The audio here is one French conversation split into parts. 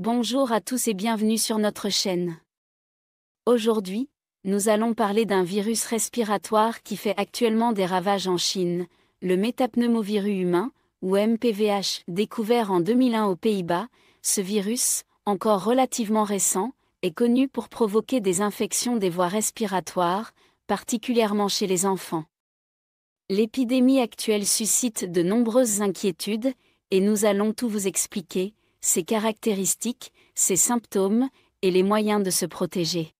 Bonjour à tous et bienvenue sur notre chaîne. Aujourd'hui, nous allons parler d'un virus respiratoire qui fait actuellement des ravages en Chine, le métapneumovirus humain, ou MPVH, découvert en 2001 aux Pays-Bas. Ce virus, encore relativement récent, est connu pour provoquer des infections des voies respiratoires, particulièrement chez les enfants. L'épidémie actuelle suscite de nombreuses inquiétudes, et nous allons tout vous expliquer, ses caractéristiques, ses symptômes et les moyens de se protéger.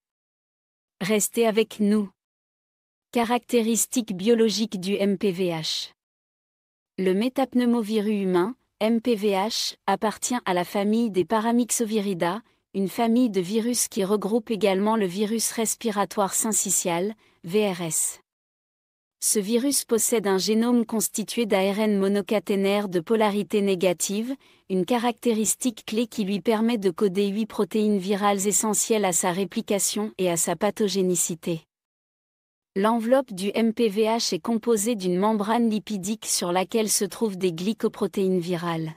Restez avec nous. Caractéristiques biologiques du MPVH. Le métapneumovirus humain, MPVH, appartient à la famille des paramyxovirida, une famille de virus qui regroupe également le virus respiratoire syncytial, VRS ce virus possède un génome constitué d'ARN monocaténaire de polarité négative, une caractéristique clé qui lui permet de coder huit protéines virales essentielles à sa réplication et à sa pathogénicité. L'enveloppe du MPVH est composée d'une membrane lipidique sur laquelle se trouvent des glycoprotéines virales.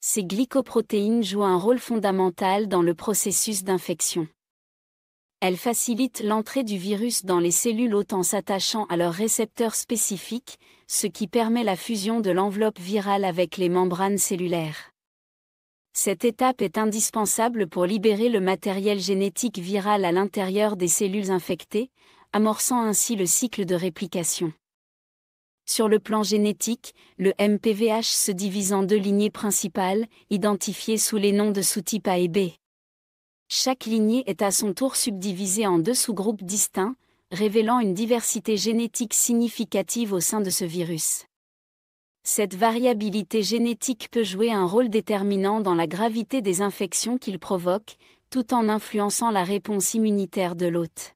Ces glycoprotéines jouent un rôle fondamental dans le processus d'infection. Elle facilite l'entrée du virus dans les cellules autant en s'attachant à leurs récepteurs spécifiques, ce qui permet la fusion de l'enveloppe virale avec les membranes cellulaires. Cette étape est indispensable pour libérer le matériel génétique viral à l'intérieur des cellules infectées, amorçant ainsi le cycle de réplication. Sur le plan génétique, le MPVH se divise en deux lignées principales, identifiées sous les noms de sous-type A et B. Chaque lignée est à son tour subdivisée en deux sous-groupes distincts, révélant une diversité génétique significative au sein de ce virus. Cette variabilité génétique peut jouer un rôle déterminant dans la gravité des infections qu'il provoque, tout en influençant la réponse immunitaire de l'hôte.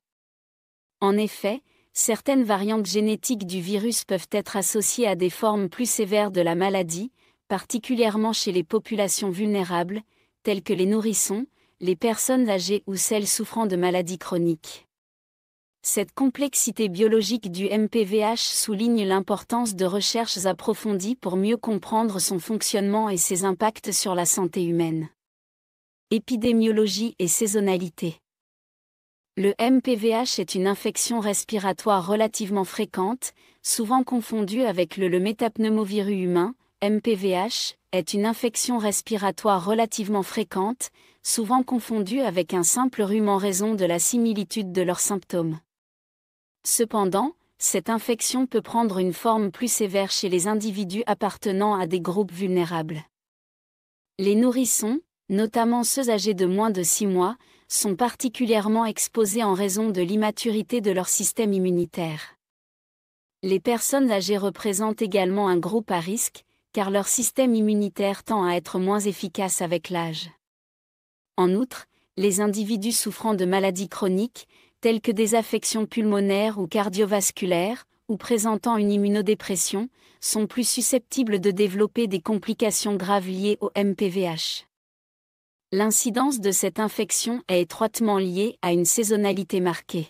En effet, certaines variantes génétiques du virus peuvent être associées à des formes plus sévères de la maladie, particulièrement chez les populations vulnérables, telles que les nourrissons, les personnes âgées ou celles souffrant de maladies chroniques. Cette complexité biologique du MPVH souligne l'importance de recherches approfondies pour mieux comprendre son fonctionnement et ses impacts sur la santé humaine. Épidémiologie et saisonnalité. Le MPVH est une infection respiratoire relativement fréquente, souvent confondue avec le, le métapneumovirus humain, MPVH, est une infection respiratoire relativement fréquente, souvent confondue avec un simple rhume en raison de la similitude de leurs symptômes. Cependant, cette infection peut prendre une forme plus sévère chez les individus appartenant à des groupes vulnérables. Les nourrissons, notamment ceux âgés de moins de 6 mois, sont particulièrement exposés en raison de l'immaturité de leur système immunitaire. Les personnes âgées représentent également un groupe à risque, car leur système immunitaire tend à être moins efficace avec l'âge. En outre, les individus souffrant de maladies chroniques, telles que des affections pulmonaires ou cardiovasculaires, ou présentant une immunodépression, sont plus susceptibles de développer des complications graves liées au MPVH. L'incidence de cette infection est étroitement liée à une saisonnalité marquée.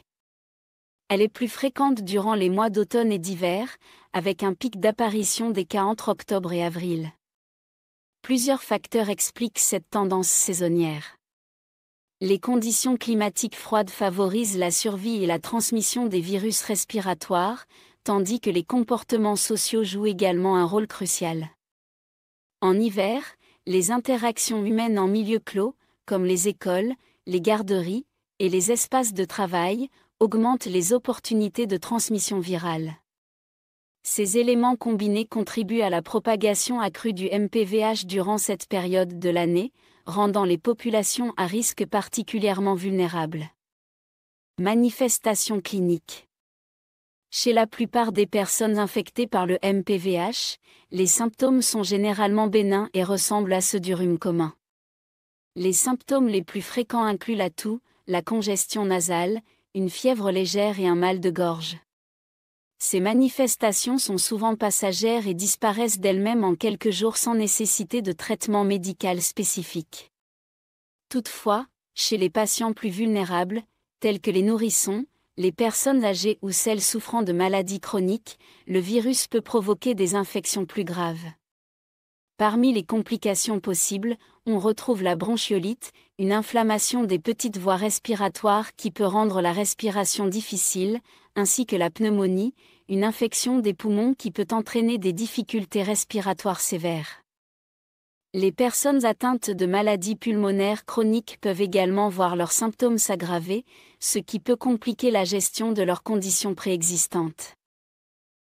Elle est plus fréquente durant les mois d'automne et d'hiver, avec un pic d'apparition des cas entre octobre et avril. Plusieurs facteurs expliquent cette tendance saisonnière. Les conditions climatiques froides favorisent la survie et la transmission des virus respiratoires, tandis que les comportements sociaux jouent également un rôle crucial. En hiver, les interactions humaines en milieu clos, comme les écoles, les garderies et les espaces de travail, augmente les opportunités de transmission virale. Ces éléments combinés contribuent à la propagation accrue du MPVH durant cette période de l'année, rendant les populations à risque particulièrement vulnérables. Manifestations cliniques Chez la plupart des personnes infectées par le MPVH, les symptômes sont généralement bénins et ressemblent à ceux du rhume commun. Les symptômes les plus fréquents incluent la toux, la congestion nasale, une fièvre légère et un mal de gorge. Ces manifestations sont souvent passagères et disparaissent d'elles-mêmes en quelques jours sans nécessité de traitement médical spécifique. Toutefois, chez les patients plus vulnérables, tels que les nourrissons, les personnes âgées ou celles souffrant de maladies chroniques, le virus peut provoquer des infections plus graves. Parmi les complications possibles, on retrouve la bronchiolite, une inflammation des petites voies respiratoires qui peut rendre la respiration difficile, ainsi que la pneumonie, une infection des poumons qui peut entraîner des difficultés respiratoires sévères. Les personnes atteintes de maladies pulmonaires chroniques peuvent également voir leurs symptômes s'aggraver, ce qui peut compliquer la gestion de leurs conditions préexistantes.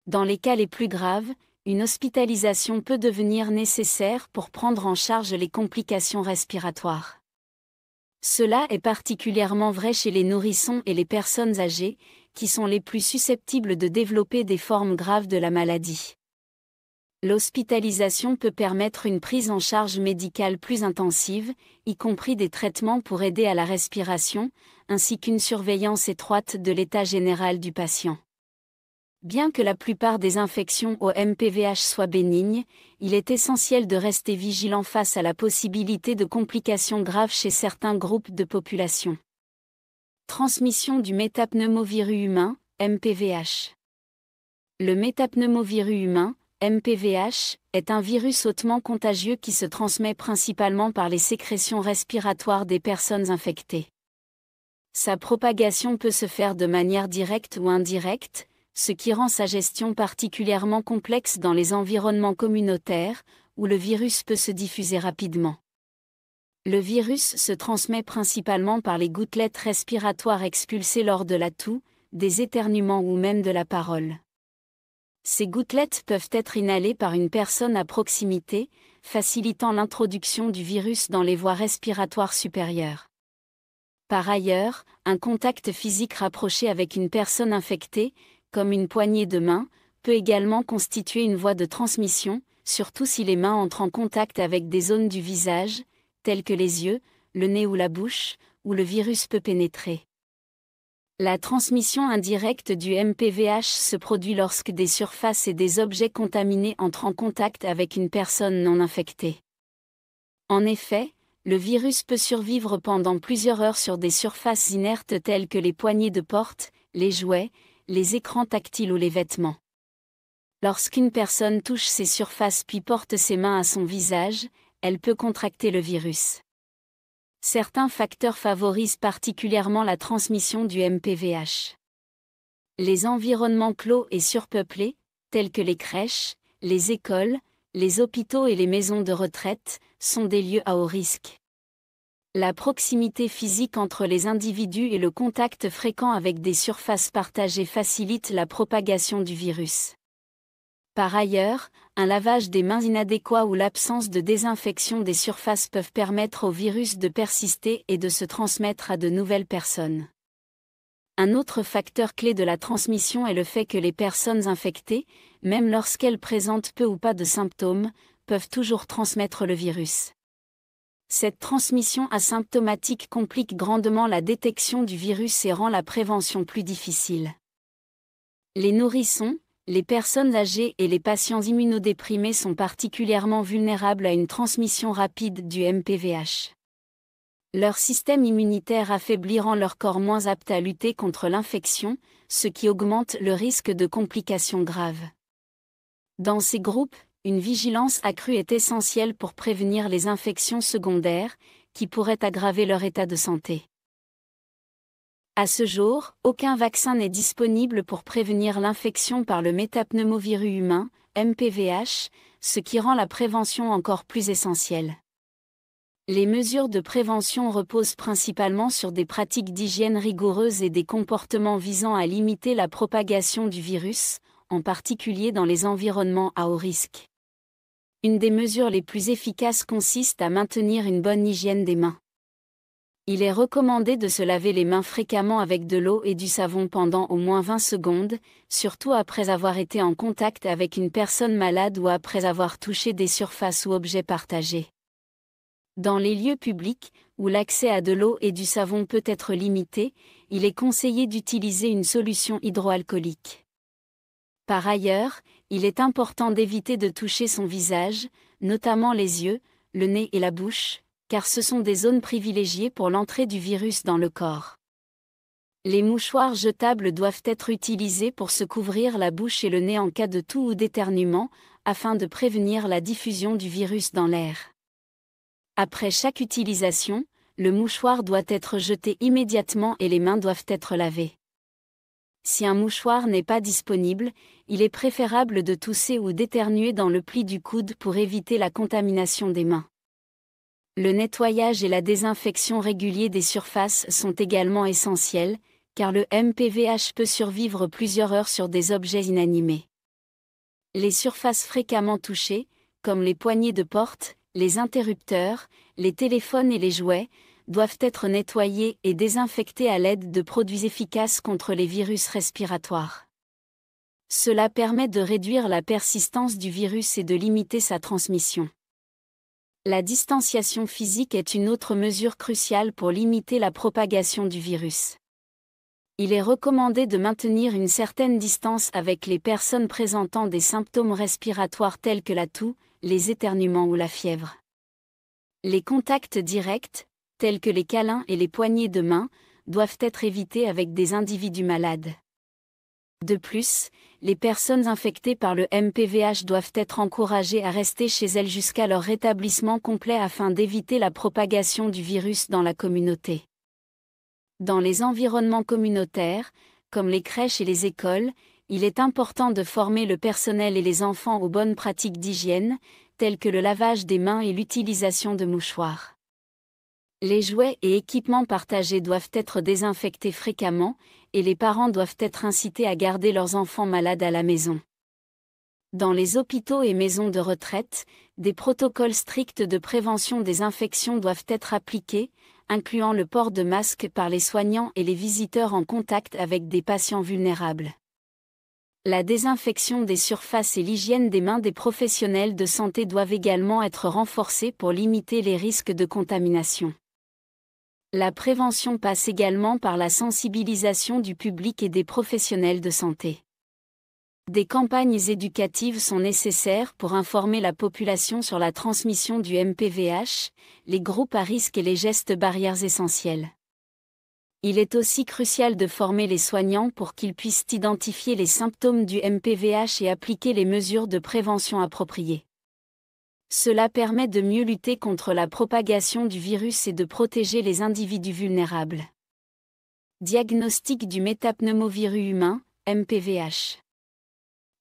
Dans les cas les plus graves, une hospitalisation peut devenir nécessaire pour prendre en charge les complications respiratoires. Cela est particulièrement vrai chez les nourrissons et les personnes âgées, qui sont les plus susceptibles de développer des formes graves de la maladie. L'hospitalisation peut permettre une prise en charge médicale plus intensive, y compris des traitements pour aider à la respiration, ainsi qu'une surveillance étroite de l'état général du patient. Bien que la plupart des infections au MPVH soient bénignes, il est essentiel de rester vigilant face à la possibilité de complications graves chez certains groupes de population. Transmission du métapneumovirus humain, MPVH. Le métapneumovirus humain, MPVH, est un virus hautement contagieux qui se transmet principalement par les sécrétions respiratoires des personnes infectées. Sa propagation peut se faire de manière directe ou indirecte, ce qui rend sa gestion particulièrement complexe dans les environnements communautaires, où le virus peut se diffuser rapidement. Le virus se transmet principalement par les gouttelettes respiratoires expulsées lors de la toux, des éternuements ou même de la parole. Ces gouttelettes peuvent être inhalées par une personne à proximité, facilitant l'introduction du virus dans les voies respiratoires supérieures. Par ailleurs, un contact physique rapproché avec une personne infectée, comme une poignée de main, peut également constituer une voie de transmission, surtout si les mains entrent en contact avec des zones du visage, telles que les yeux, le nez ou la bouche, où le virus peut pénétrer. La transmission indirecte du MPVH se produit lorsque des surfaces et des objets contaminés entrent en contact avec une personne non infectée. En effet, le virus peut survivre pendant plusieurs heures sur des surfaces inertes telles que les poignées de porte, les jouets, les écrans tactiles ou les vêtements. Lorsqu'une personne touche ces surfaces puis porte ses mains à son visage, elle peut contracter le virus. Certains facteurs favorisent particulièrement la transmission du MPVH. Les environnements clos et surpeuplés, tels que les crèches, les écoles, les hôpitaux et les maisons de retraite, sont des lieux à haut risque. La proximité physique entre les individus et le contact fréquent avec des surfaces partagées facilite la propagation du virus. Par ailleurs, un lavage des mains inadéquat ou l'absence de désinfection des surfaces peuvent permettre au virus de persister et de se transmettre à de nouvelles personnes. Un autre facteur clé de la transmission est le fait que les personnes infectées, même lorsqu'elles présentent peu ou pas de symptômes, peuvent toujours transmettre le virus cette transmission asymptomatique complique grandement la détection du virus et rend la prévention plus difficile. Les nourrissons, les personnes âgées et les patients immunodéprimés sont particulièrement vulnérables à une transmission rapide du MPVH. Leur système immunitaire affaibli rend leur corps moins apte à lutter contre l'infection, ce qui augmente le risque de complications graves. Dans ces groupes, une vigilance accrue est essentielle pour prévenir les infections secondaires, qui pourraient aggraver leur état de santé. À ce jour, aucun vaccin n'est disponible pour prévenir l'infection par le métapneumovirus humain, MPVH, ce qui rend la prévention encore plus essentielle. Les mesures de prévention reposent principalement sur des pratiques d'hygiène rigoureuses et des comportements visant à limiter la propagation du virus, en particulier dans les environnements à haut risque. Une des mesures les plus efficaces consiste à maintenir une bonne hygiène des mains. Il est recommandé de se laver les mains fréquemment avec de l'eau et du savon pendant au moins 20 secondes, surtout après avoir été en contact avec une personne malade ou après avoir touché des surfaces ou objets partagés. Dans les lieux publics, où l'accès à de l'eau et du savon peut être limité, il est conseillé d'utiliser une solution hydroalcoolique. Par ailleurs, il est important d'éviter de toucher son visage, notamment les yeux, le nez et la bouche, car ce sont des zones privilégiées pour l'entrée du virus dans le corps. Les mouchoirs jetables doivent être utilisés pour se couvrir la bouche et le nez en cas de toux ou d'éternuement, afin de prévenir la diffusion du virus dans l'air. Après chaque utilisation, le mouchoir doit être jeté immédiatement et les mains doivent être lavées si un mouchoir n'est pas disponible, il est préférable de tousser ou d'éternuer dans le pli du coude pour éviter la contamination des mains. Le nettoyage et la désinfection réguliers des surfaces sont également essentiels, car le MPVH peut survivre plusieurs heures sur des objets inanimés. Les surfaces fréquemment touchées, comme les poignées de porte, les interrupteurs, les téléphones et les jouets, doivent être nettoyés et désinfectés à l'aide de produits efficaces contre les virus respiratoires. Cela permet de réduire la persistance du virus et de limiter sa transmission. La distanciation physique est une autre mesure cruciale pour limiter la propagation du virus. Il est recommandé de maintenir une certaine distance avec les personnes présentant des symptômes respiratoires tels que la toux, les éternuements ou la fièvre. Les contacts directs, tels que les câlins et les poignées de main, doivent être évités avec des individus malades. De plus, les personnes infectées par le MPVH doivent être encouragées à rester chez elles jusqu'à leur rétablissement complet afin d'éviter la propagation du virus dans la communauté. Dans les environnements communautaires, comme les crèches et les écoles, il est important de former le personnel et les enfants aux bonnes pratiques d'hygiène, telles que le lavage des mains et l'utilisation de mouchoirs. Les jouets et équipements partagés doivent être désinfectés fréquemment, et les parents doivent être incités à garder leurs enfants malades à la maison. Dans les hôpitaux et maisons de retraite, des protocoles stricts de prévention des infections doivent être appliqués, incluant le port de masques par les soignants et les visiteurs en contact avec des patients vulnérables. La désinfection des surfaces et l'hygiène des mains des professionnels de santé doivent également être renforcées pour limiter les risques de contamination. La prévention passe également par la sensibilisation du public et des professionnels de santé. Des campagnes éducatives sont nécessaires pour informer la population sur la transmission du MPVH, les groupes à risque et les gestes barrières essentiels. Il est aussi crucial de former les soignants pour qu'ils puissent identifier les symptômes du MPVH et appliquer les mesures de prévention appropriées. Cela permet de mieux lutter contre la propagation du virus et de protéger les individus vulnérables. Diagnostic du métapneumovirus humain, MPVH.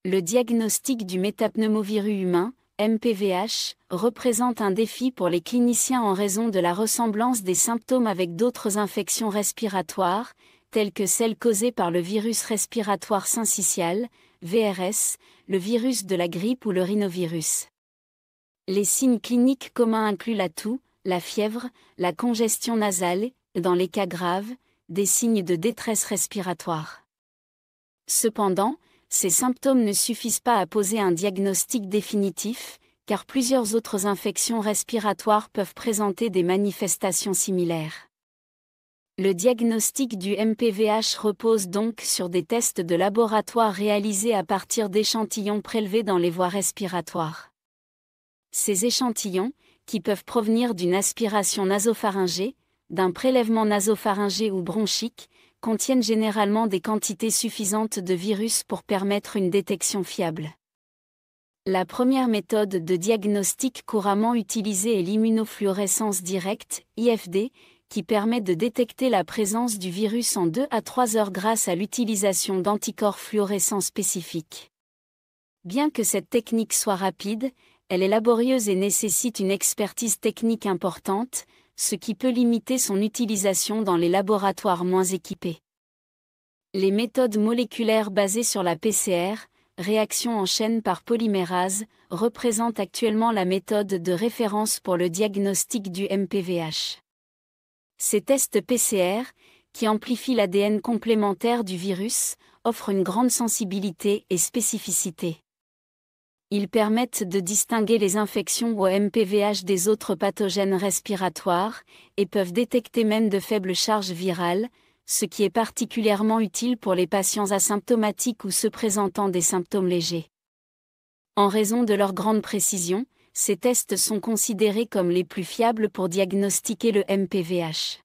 Le diagnostic du métapneumovirus humain, MPVH, représente un défi pour les cliniciens en raison de la ressemblance des symptômes avec d'autres infections respiratoires, telles que celles causées par le virus respiratoire syncytial, VRS, le virus de la grippe ou le rhinovirus. Les signes cliniques communs incluent la toux, la fièvre, la congestion nasale, dans les cas graves, des signes de détresse respiratoire. Cependant, ces symptômes ne suffisent pas à poser un diagnostic définitif, car plusieurs autres infections respiratoires peuvent présenter des manifestations similaires. Le diagnostic du MPVH repose donc sur des tests de laboratoire réalisés à partir d'échantillons prélevés dans les voies respiratoires. Ces échantillons, qui peuvent provenir d'une aspiration nasopharyngée, d'un prélèvement nasopharyngé ou bronchique, contiennent généralement des quantités suffisantes de virus pour permettre une détection fiable. La première méthode de diagnostic couramment utilisée est l'immunofluorescence directe, IFD, qui permet de détecter la présence du virus en 2 à 3 heures grâce à l'utilisation d'anticorps fluorescents spécifiques. Bien que cette technique soit rapide, elle est laborieuse et nécessite une expertise technique importante, ce qui peut limiter son utilisation dans les laboratoires moins équipés. Les méthodes moléculaires basées sur la PCR, réaction en chaîne par polymérase, représentent actuellement la méthode de référence pour le diagnostic du MPVH. Ces tests PCR, qui amplifient l'ADN complémentaire du virus, offrent une grande sensibilité et spécificité. Ils permettent de distinguer les infections au MPVH des autres pathogènes respiratoires et peuvent détecter même de faibles charges virales, ce qui est particulièrement utile pour les patients asymptomatiques ou se présentant des symptômes légers. En raison de leur grande précision, ces tests sont considérés comme les plus fiables pour diagnostiquer le MPVH.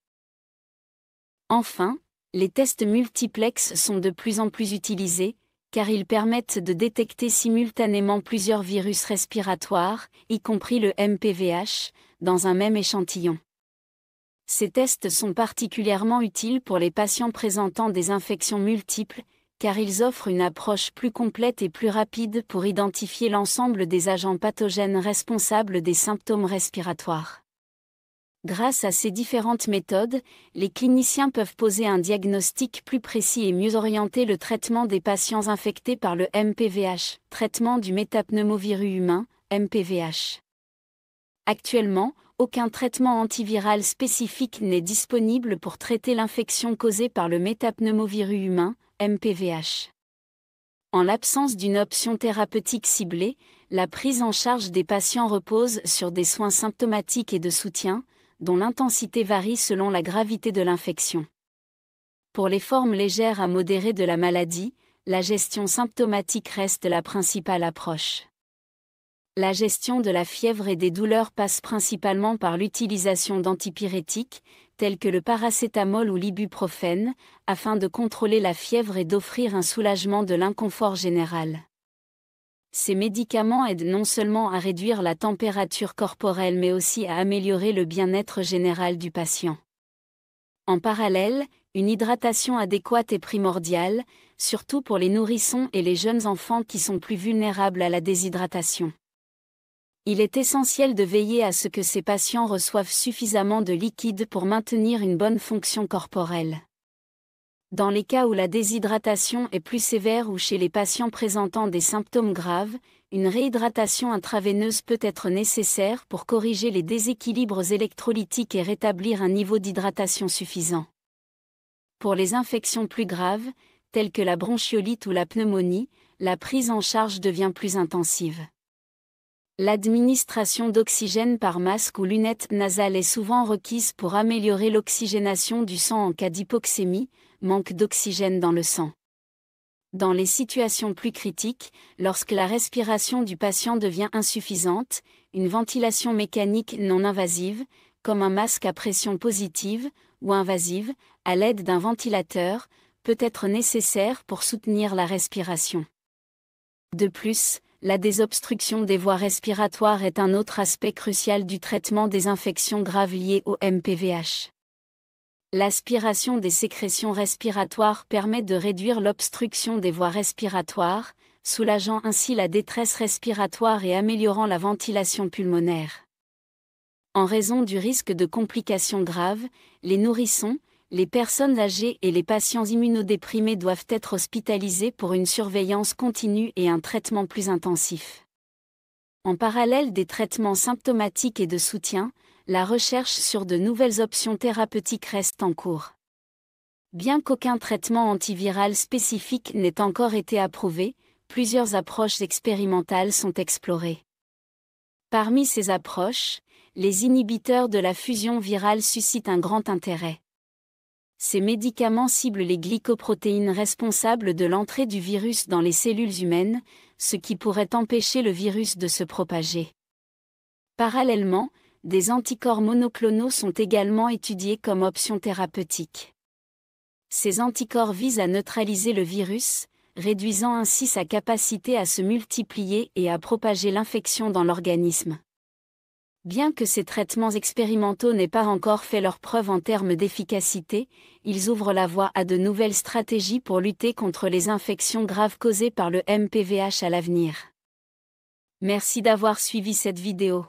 Enfin, les tests multiplex sont de plus en plus utilisés, car ils permettent de détecter simultanément plusieurs virus respiratoires, y compris le MPVH, dans un même échantillon. Ces tests sont particulièrement utiles pour les patients présentant des infections multiples, car ils offrent une approche plus complète et plus rapide pour identifier l'ensemble des agents pathogènes responsables des symptômes respiratoires. Grâce à ces différentes méthodes, les cliniciens peuvent poser un diagnostic plus précis et mieux orienter le traitement des patients infectés par le MPVH, traitement du métapneumovirus humain, MPVH. Actuellement, aucun traitement antiviral spécifique n'est disponible pour traiter l'infection causée par le métapneumovirus humain, MPVH. En l'absence d'une option thérapeutique ciblée, la prise en charge des patients repose sur des soins symptomatiques et de soutien, dont l'intensité varie selon la gravité de l'infection. Pour les formes légères à modérées de la maladie, la gestion symptomatique reste la principale approche. La gestion de la fièvre et des douleurs passe principalement par l'utilisation d'antipyrétiques, tels que le paracétamol ou l'ibuprofène, afin de contrôler la fièvre et d'offrir un soulagement de l'inconfort général. Ces médicaments aident non seulement à réduire la température corporelle mais aussi à améliorer le bien-être général du patient. En parallèle, une hydratation adéquate est primordiale, surtout pour les nourrissons et les jeunes enfants qui sont plus vulnérables à la déshydratation. Il est essentiel de veiller à ce que ces patients reçoivent suffisamment de liquide pour maintenir une bonne fonction corporelle. Dans les cas où la déshydratation est plus sévère ou chez les patients présentant des symptômes graves, une réhydratation intraveineuse peut être nécessaire pour corriger les déséquilibres électrolytiques et rétablir un niveau d'hydratation suffisant. Pour les infections plus graves, telles que la bronchiolite ou la pneumonie, la prise en charge devient plus intensive. L'administration d'oxygène par masque ou lunettes nasales est souvent requise pour améliorer l'oxygénation du sang en cas d'hypoxémie, manque d'oxygène dans le sang. Dans les situations plus critiques, lorsque la respiration du patient devient insuffisante, une ventilation mécanique non invasive, comme un masque à pression positive ou invasive, à l'aide d'un ventilateur, peut être nécessaire pour soutenir la respiration. De plus, la désobstruction des voies respiratoires est un autre aspect crucial du traitement des infections graves liées au MPVH. L'aspiration des sécrétions respiratoires permet de réduire l'obstruction des voies respiratoires, soulageant ainsi la détresse respiratoire et améliorant la ventilation pulmonaire. En raison du risque de complications graves, les nourrissons, les personnes âgées et les patients immunodéprimés doivent être hospitalisés pour une surveillance continue et un traitement plus intensif. En parallèle des traitements symptomatiques et de soutien, la recherche sur de nouvelles options thérapeutiques reste en cours. Bien qu'aucun traitement antiviral spécifique n'ait encore été approuvé, plusieurs approches expérimentales sont explorées. Parmi ces approches, les inhibiteurs de la fusion virale suscitent un grand intérêt. Ces médicaments ciblent les glycoprotéines responsables de l'entrée du virus dans les cellules humaines, ce qui pourrait empêcher le virus de se propager. Parallèlement, des anticorps monoclonaux sont également étudiés comme option thérapeutique. Ces anticorps visent à neutraliser le virus, réduisant ainsi sa capacité à se multiplier et à propager l'infection dans l'organisme. Bien que ces traitements expérimentaux n'aient pas encore fait leur preuve en termes d'efficacité, ils ouvrent la voie à de nouvelles stratégies pour lutter contre les infections graves causées par le MPVH à l'avenir. Merci d'avoir suivi cette vidéo.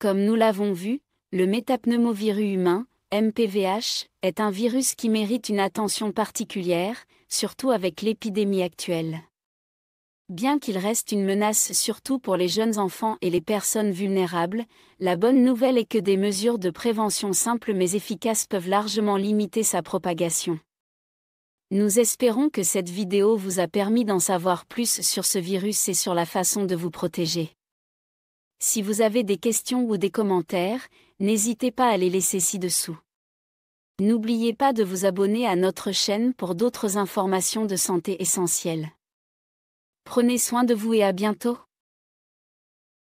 Comme nous l'avons vu, le métapneumovirus humain, MPVH, est un virus qui mérite une attention particulière, surtout avec l'épidémie actuelle. Bien qu'il reste une menace surtout pour les jeunes enfants et les personnes vulnérables, la bonne nouvelle est que des mesures de prévention simples mais efficaces peuvent largement limiter sa propagation. Nous espérons que cette vidéo vous a permis d'en savoir plus sur ce virus et sur la façon de vous protéger. Si vous avez des questions ou des commentaires, n'hésitez pas à les laisser ci-dessous. N'oubliez pas de vous abonner à notre chaîne pour d'autres informations de santé essentielles. Prenez soin de vous et à bientôt.